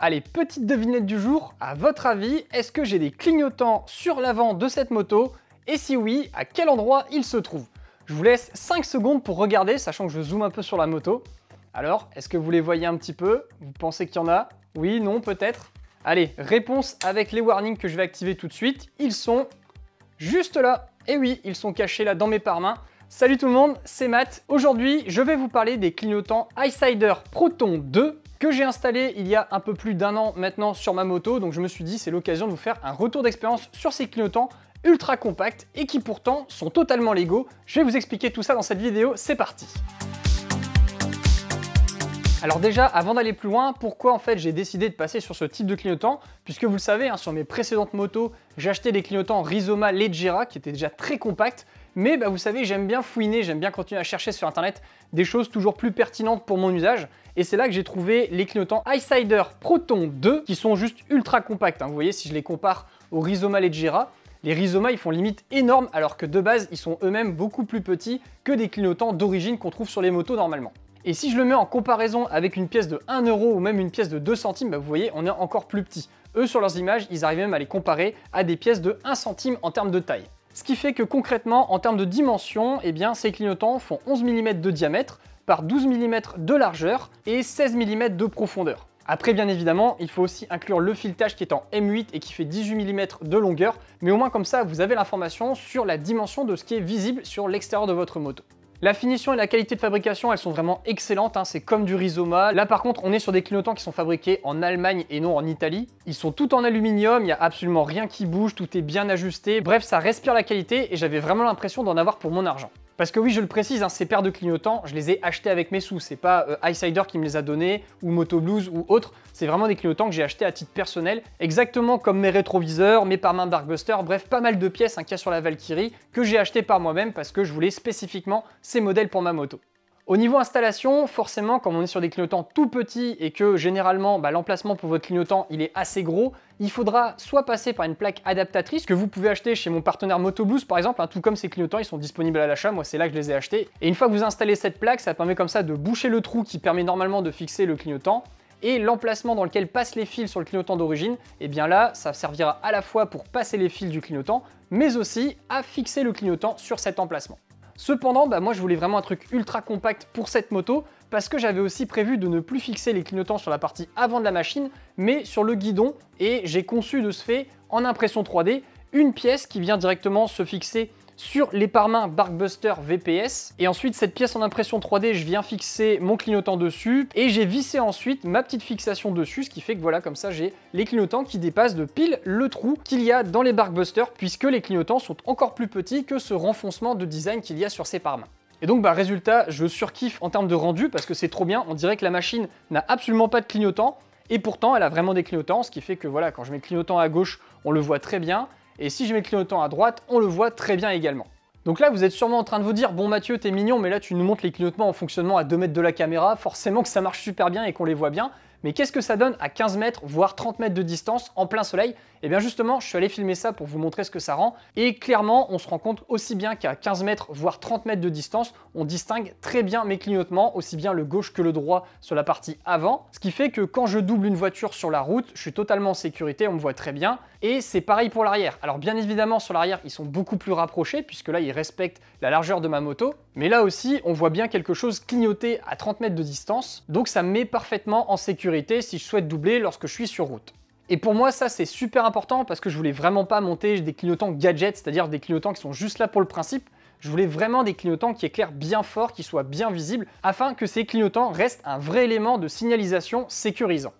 Allez, petite devinette du jour, à votre avis, est-ce que j'ai des clignotants sur l'avant de cette moto Et si oui, à quel endroit ils se trouvent Je vous laisse 5 secondes pour regarder, sachant que je zoome un peu sur la moto. Alors, est-ce que vous les voyez un petit peu Vous pensez qu'il y en a Oui, non, peut-être Allez, réponse avec les warnings que je vais activer tout de suite. Ils sont juste là. Et eh oui, ils sont cachés là dans mes pare-mains. Salut tout le monde, c'est Matt. Aujourd'hui, je vais vous parler des clignotants Eyesider Proton 2 que j'ai installé il y a un peu plus d'un an maintenant sur ma moto, donc je me suis dit c'est l'occasion de vous faire un retour d'expérience sur ces clignotants ultra compacts et qui pourtant sont totalement légaux. Je vais vous expliquer tout ça dans cette vidéo, c'est parti alors déjà, avant d'aller plus loin, pourquoi en fait j'ai décidé de passer sur ce type de clignotant Puisque vous le savez, hein, sur mes précédentes motos, j'achetais des clignotants Rizoma Leggera qui étaient déjà très compacts, mais bah, vous savez, j'aime bien fouiner, j'aime bien continuer à chercher sur internet des choses toujours plus pertinentes pour mon usage. Et c'est là que j'ai trouvé les clignotants Highsider Proton 2 qui sont juste ultra compacts. Hein. Vous voyez, si je les compare aux Rizoma Leggera, les Rizoma ils font limite énorme alors que de base, ils sont eux-mêmes beaucoup plus petits que des clignotants d'origine qu'on trouve sur les motos normalement. Et si je le mets en comparaison avec une pièce de 1€ ou même une pièce de 2 centimes, bah, vous voyez, on est encore plus petit. Eux, sur leurs images, ils arrivent même à les comparer à des pièces de 1 centime en termes de taille. Ce qui fait que concrètement, en termes de dimension, eh bien, ces clignotants font 11 mm de diamètre par 12 mm de largeur et 16 mm de profondeur. Après, bien évidemment, il faut aussi inclure le filetage qui est en M8 et qui fait 18 mm de longueur, mais au moins comme ça, vous avez l'information sur la dimension de ce qui est visible sur l'extérieur de votre moto. La finition et la qualité de fabrication, elles sont vraiment excellentes, hein. c'est comme du Rizoma. Là par contre, on est sur des clignotants qui sont fabriqués en Allemagne et non en Italie. Ils sont tout en aluminium, il n'y a absolument rien qui bouge, tout est bien ajusté. Bref, ça respire la qualité et j'avais vraiment l'impression d'en avoir pour mon argent. Parce que oui, je le précise, hein, ces paires de clignotants, je les ai achetés avec mes sous. C'est pas euh, qui me les a donnés, ou Moto Blues, ou autre. C'est vraiment des clignotants que j'ai achetés à titre personnel, exactement comme mes rétroviseurs, mes parmains Darkbuster, bref, pas mal de pièces un hein, qu'il y a sur la Valkyrie, que j'ai acheté par moi-même parce que je voulais spécifiquement ces modèles pour ma moto. Au niveau installation, forcément, comme on est sur des clignotants tout petits et que généralement bah, l'emplacement pour votre clignotant il est assez gros, il faudra soit passer par une plaque adaptatrice que vous pouvez acheter chez mon partenaire Motoblues par exemple, hein, tout comme ces clignotants ils sont disponibles à l'achat, moi c'est là que je les ai achetés. Et une fois que vous installez cette plaque, ça permet comme ça de boucher le trou qui permet normalement de fixer le clignotant et l'emplacement dans lequel passent les fils sur le clignotant d'origine, et eh bien là, ça servira à la fois pour passer les fils du clignotant, mais aussi à fixer le clignotant sur cet emplacement. Cependant, bah, moi je voulais vraiment un truc ultra compact pour cette moto, parce que j'avais aussi prévu de ne plus fixer les clignotants sur la partie avant de la machine, mais sur le guidon, et j'ai conçu de ce fait, en impression 3D, une pièce qui vient directement se fixer sur les pare-mains Barkbuster VPS. Et ensuite, cette pièce en impression 3D, je viens fixer mon clignotant dessus et j'ai vissé ensuite ma petite fixation dessus, ce qui fait que voilà, comme ça, j'ai les clignotants qui dépassent de pile le trou qu'il y a dans les Barkbusters puisque les clignotants sont encore plus petits que ce renfoncement de design qu'il y a sur ces pare-mains. Et donc, bah, résultat, je surkiffe en termes de rendu parce que c'est trop bien. On dirait que la machine n'a absolument pas de clignotant et pourtant elle a vraiment des clignotants, ce qui fait que voilà, quand je mets clignotant à gauche, on le voit très bien. Et si je mets le clignotant à droite, on le voit très bien également. Donc là, vous êtes sûrement en train de vous dire, bon Mathieu, t'es mignon, mais là tu nous montres les clignotements en fonctionnement à 2 mètres de la caméra, forcément que ça marche super bien et qu'on les voit bien. Mais qu'est-ce que ça donne à 15 mètres, voire 30 mètres de distance en plein soleil Et eh bien justement, je suis allé filmer ça pour vous montrer ce que ça rend. Et clairement, on se rend compte aussi bien qu'à 15 mètres, voire 30 mètres de distance, on distingue très bien mes clignotements, aussi bien le gauche que le droit sur la partie avant. Ce qui fait que quand je double une voiture sur la route, je suis totalement en sécurité, on me voit très bien. Et c'est pareil pour l'arrière. Alors bien évidemment, sur l'arrière, ils sont beaucoup plus rapprochés, puisque là, ils respectent la largeur de ma moto. Mais là aussi, on voit bien quelque chose clignoter à 30 mètres de distance. Donc ça me met parfaitement en sécurité si je souhaite doubler lorsque je suis sur route. Et pour moi, ça c'est super important parce que je voulais vraiment pas monter des clignotants gadgets, c'est-à-dire des clignotants qui sont juste là pour le principe. Je voulais vraiment des clignotants qui éclairent bien fort, qui soient bien visibles, afin que ces clignotants restent un vrai élément de signalisation sécurisant.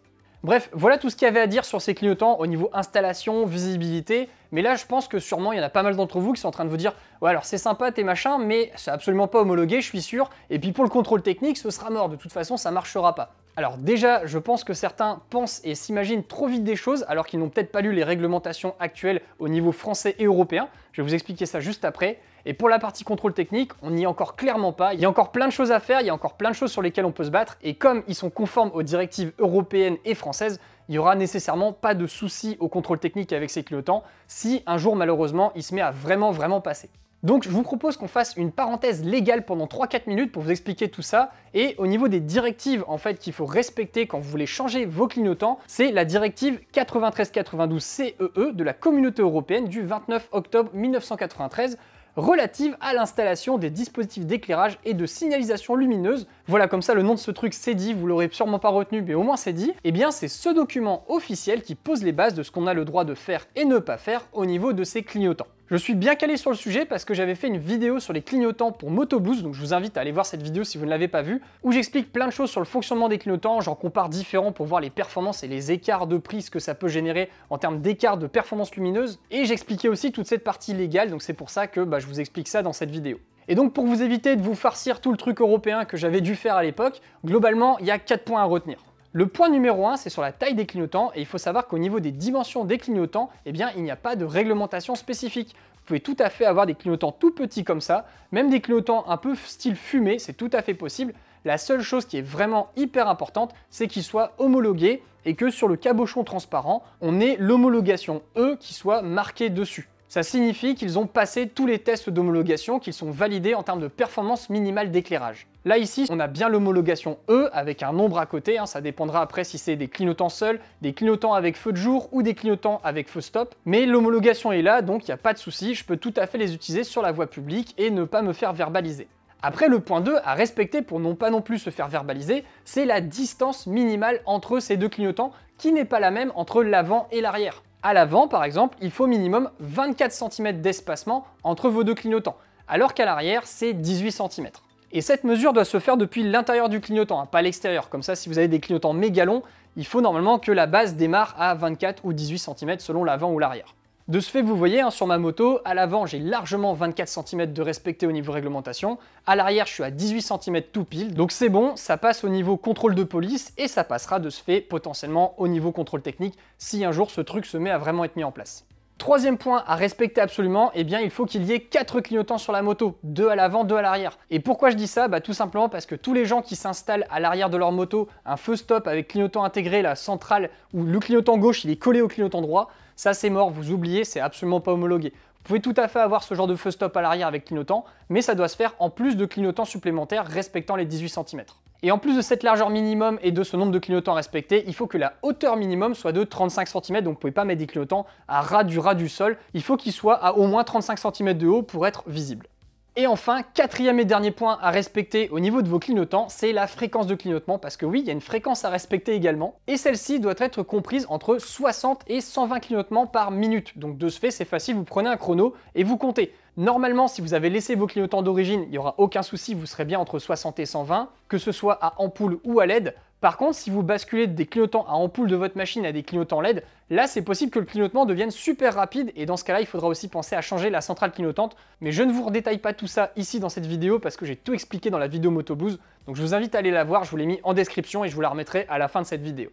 Bref, voilà tout ce qu'il y avait à dire sur ces clignotants au niveau installation, visibilité, mais là je pense que sûrement il y en a pas mal d'entre vous qui sont en train de vous dire « Ouais alors c'est sympa tes machins, mais c'est absolument pas homologué, je suis sûr, et puis pour le contrôle technique, ce sera mort, de toute façon ça marchera pas ». Alors déjà, je pense que certains pensent et s'imaginent trop vite des choses alors qu'ils n'ont peut-être pas lu les réglementations actuelles au niveau français et européen. Je vais vous expliquer ça juste après. Et pour la partie contrôle technique, on n'y est encore clairement pas. Il y a encore plein de choses à faire, il y a encore plein de choses sur lesquelles on peut se battre. Et comme ils sont conformes aux directives européennes et françaises, il n'y aura nécessairement pas de soucis au contrôle technique avec ces clignotants si un jour malheureusement il se met à vraiment vraiment passer. Donc je vous propose qu'on fasse une parenthèse légale pendant 3-4 minutes pour vous expliquer tout ça. Et au niveau des directives en fait qu'il faut respecter quand vous voulez changer vos clignotants, c'est la directive 93-92 CEE e de la Communauté européenne du 29 octobre 1993 relative à l'installation des dispositifs d'éclairage et de signalisation lumineuse. Voilà, comme ça le nom de ce truc c'est dit, vous l'aurez sûrement pas retenu, mais au moins c'est dit. et eh bien, c'est ce document officiel qui pose les bases de ce qu'on a le droit de faire et ne pas faire au niveau de ces clignotants. Je suis bien calé sur le sujet parce que j'avais fait une vidéo sur les clignotants pour MotoBlues, donc je vous invite à aller voir cette vidéo si vous ne l'avez pas vue, où j'explique plein de choses sur le fonctionnement des clignotants, j'en compare différents pour voir les performances et les écarts de prix, que ça peut générer en termes d'écart de performance lumineuse, et j'expliquais aussi toute cette partie légale, donc c'est pour ça que bah, je vous explique ça dans cette vidéo. Et donc pour vous éviter de vous farcir tout le truc européen que j'avais dû faire à l'époque, globalement il y a 4 points à retenir. Le point numéro 1, c'est sur la taille des clignotants et il faut savoir qu'au niveau des dimensions des clignotants, eh bien, il n'y a pas de réglementation spécifique. Vous pouvez tout à fait avoir des clignotants tout petits comme ça, même des clignotants un peu style fumé, c'est tout à fait possible. La seule chose qui est vraiment hyper importante, c'est qu'ils soient homologués et que sur le cabochon transparent, on ait l'homologation E qui soit marquée dessus. Ça signifie qu'ils ont passé tous les tests d'homologation, qu'ils sont validés en termes de performance minimale d'éclairage. Là ici, on a bien l'homologation E avec un nombre à côté, hein, ça dépendra après si c'est des clignotants seuls, des clignotants avec feu de jour ou des clignotants avec feu stop, mais l'homologation est là, donc il n'y a pas de souci, je peux tout à fait les utiliser sur la voie publique et ne pas me faire verbaliser. Après, le point 2 à respecter pour non pas non plus se faire verbaliser, c'est la distance minimale entre ces deux clignotants qui n'est pas la même entre l'avant et l'arrière. À l'avant, par exemple, il faut minimum 24 cm d'espacement entre vos deux clignotants, alors qu'à l'arrière, c'est 18 cm. Et cette mesure doit se faire depuis l'intérieur du clignotant, hein, pas l'extérieur. Comme ça, si vous avez des clignotants méga longs, il faut normalement que la base démarre à 24 ou 18 cm selon l'avant ou l'arrière. De ce fait, vous voyez, hein, sur ma moto, à l'avant, j'ai largement 24 cm de respecté au niveau réglementation. À l'arrière, je suis à 18 cm tout pile. Donc c'est bon, ça passe au niveau contrôle de police et ça passera de ce fait potentiellement au niveau contrôle technique si un jour ce truc se met à vraiment être mis en place. Troisième point à respecter absolument, eh bien il faut qu'il y ait quatre clignotants sur la moto, 2 à l'avant, 2 à l'arrière. Et pourquoi je dis ça bah, tout simplement parce que tous les gens qui s'installent à l'arrière de leur moto, un feu stop avec clignotant intégré, la centrale ou le clignotant gauche il est collé au clignotant droit, ça c'est mort, vous oubliez, c'est absolument pas homologué. Vous pouvez tout à fait avoir ce genre de feu stop à l'arrière avec clignotant, mais ça doit se faire en plus de clignotants supplémentaires respectant les 18 cm. Et en plus de cette largeur minimum et de ce nombre de clignotants respectés, il faut que la hauteur minimum soit de 35 cm, donc vous ne pouvez pas mettre des clignotants à ras du ras du sol, il faut qu'ils soient à au moins 35 cm de haut pour être visible. Et enfin, quatrième et dernier point à respecter au niveau de vos clignotants, c'est la fréquence de clignotement, parce que oui, il y a une fréquence à respecter également, et celle-ci doit être comprise entre 60 et 120 clignotements par minute. Donc de ce fait, c'est facile, vous prenez un chrono et vous comptez. Normalement, si vous avez laissé vos clignotants d'origine, il n'y aura aucun souci, vous serez bien entre 60 et 120, que ce soit à ampoule ou à LED. Par contre, si vous basculez des clignotants à ampoule de votre machine à des clignotants LED, là c'est possible que le clignotement devienne super rapide et dans ce cas-là, il faudra aussi penser à changer la centrale clignotante. Mais je ne vous redétaille pas tout ça ici dans cette vidéo parce que j'ai tout expliqué dans la vidéo Moto Donc je vous invite à aller la voir, je vous l'ai mis en description et je vous la remettrai à la fin de cette vidéo.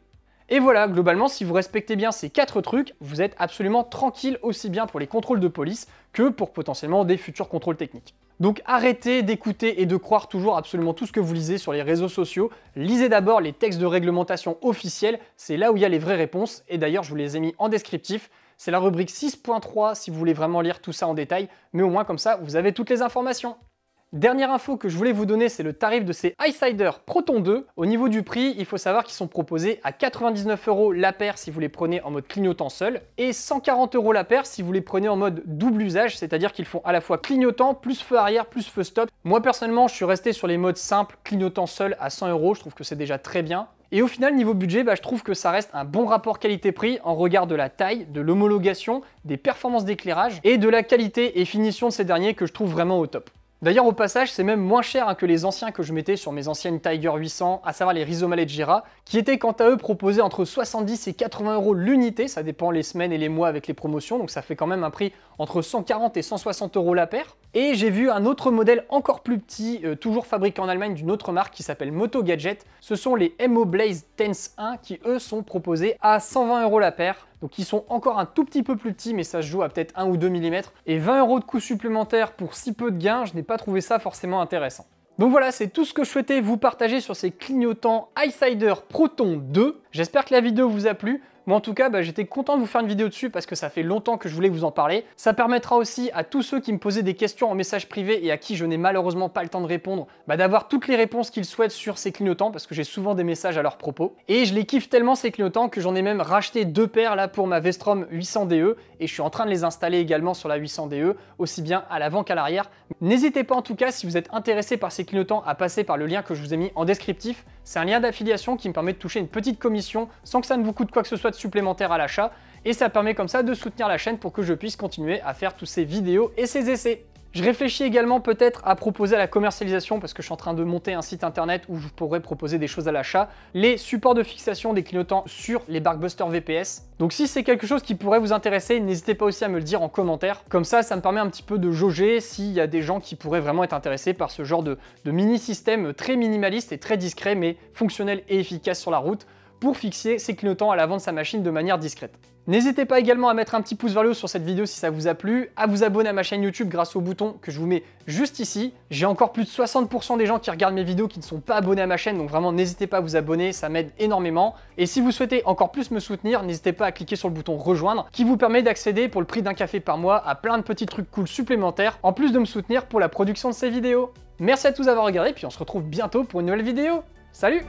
Et voilà, globalement, si vous respectez bien ces quatre trucs, vous êtes absolument tranquille aussi bien pour les contrôles de police que pour potentiellement des futurs contrôles techniques. Donc arrêtez d'écouter et de croire toujours absolument tout ce que vous lisez sur les réseaux sociaux. Lisez d'abord les textes de réglementation officiels, c'est là où il y a les vraies réponses, et d'ailleurs je vous les ai mis en descriptif. C'est la rubrique 6.3 si vous voulez vraiment lire tout ça en détail, mais au moins comme ça vous avez toutes les informations. Dernière info que je voulais vous donner, c'est le tarif de ces Highsider Proton 2. Au niveau du prix, il faut savoir qu'ils sont proposés à 99 euros la paire si vous les prenez en mode clignotant seul, et 140 euros la paire si vous les prenez en mode double usage, c'est-à-dire qu'ils font à la fois clignotant, plus feu arrière, plus feu stop. Moi personnellement, je suis resté sur les modes simples, clignotant seul à 100 euros, je trouve que c'est déjà très bien. Et au final, niveau budget, bah, je trouve que ça reste un bon rapport qualité-prix en regard de la taille, de l'homologation, des performances d'éclairage et de la qualité et finition de ces derniers que je trouve vraiment au top. D'ailleurs, au passage, c'est même moins cher hein, que les anciens que je mettais sur mes anciennes Tiger 800, à savoir les Rizomale Gira, Jira, qui étaient quant à eux proposés entre 70 et 80 euros l'unité, ça dépend les semaines et les mois avec les promotions, donc ça fait quand même un prix entre 140 et 160 euros la paire. Et j'ai vu un autre modèle encore plus petit, euh, toujours fabriqué en Allemagne d'une autre marque qui s'appelle Moto Gadget. Ce sont les MO Blaze Tense 1 qui eux sont proposés à 120 euros la paire. Donc ils sont encore un tout petit peu plus petits, mais ça se joue à peut-être 1 ou 2 mm. Et 20 euros de coût supplémentaire pour si peu de gains, je n'ai pas trouvé ça forcément intéressant. Donc voilà, c'est tout ce que je souhaitais vous partager sur ces clignotants Isider Proton 2. J'espère que la vidéo vous a plu. Moi en tout cas, bah, j'étais content de vous faire une vidéo dessus parce que ça fait longtemps que je voulais vous en parler. Ça permettra aussi à tous ceux qui me posaient des questions en message privé et à qui je n'ai malheureusement pas le temps de répondre, bah, d'avoir toutes les réponses qu'ils souhaitent sur ces clignotants parce que j'ai souvent des messages à leur propos. Et je les kiffe tellement ces clignotants que j'en ai même racheté deux paires là pour ma Vestrom 800DE et je suis en train de les installer également sur la 800DE, aussi bien à l'avant qu'à l'arrière. N'hésitez pas en tout cas si vous êtes intéressé par ces clignotants à passer par le lien que je vous ai mis en descriptif. C'est un lien d'affiliation qui me permet de toucher une petite commission sans que ça ne vous coûte quoi que ce soit supplémentaires à l'achat et ça permet comme ça de soutenir la chaîne pour que je puisse continuer à faire tous ces vidéos et ces essais. Je réfléchis également peut-être à proposer à la commercialisation, parce que je suis en train de monter un site internet où je pourrais proposer des choses à l'achat, les supports de fixation des clignotants sur les Barkbuster VPS. Donc si c'est quelque chose qui pourrait vous intéresser, n'hésitez pas aussi à me le dire en commentaire. Comme ça, ça me permet un petit peu de jauger s'il y a des gens qui pourraient vraiment être intéressés par ce genre de, de mini-système très minimaliste et très discret, mais fonctionnel et efficace sur la route pour fixer ses clignotants à l'avant de sa machine de manière discrète. N'hésitez pas également à mettre un petit pouce vers le haut sur cette vidéo si ça vous a plu, à vous abonner à ma chaîne YouTube grâce au bouton que je vous mets juste ici. J'ai encore plus de 60% des gens qui regardent mes vidéos qui ne sont pas abonnés à ma chaîne, donc vraiment n'hésitez pas à vous abonner, ça m'aide énormément. Et si vous souhaitez encore plus me soutenir, n'hésitez pas à cliquer sur le bouton rejoindre qui vous permet d'accéder pour le prix d'un café par mois à plein de petits trucs cool supplémentaires, en plus de me soutenir pour la production de ces vidéos. Merci à tous d'avoir regardé, puis on se retrouve bientôt pour une nouvelle vidéo. Salut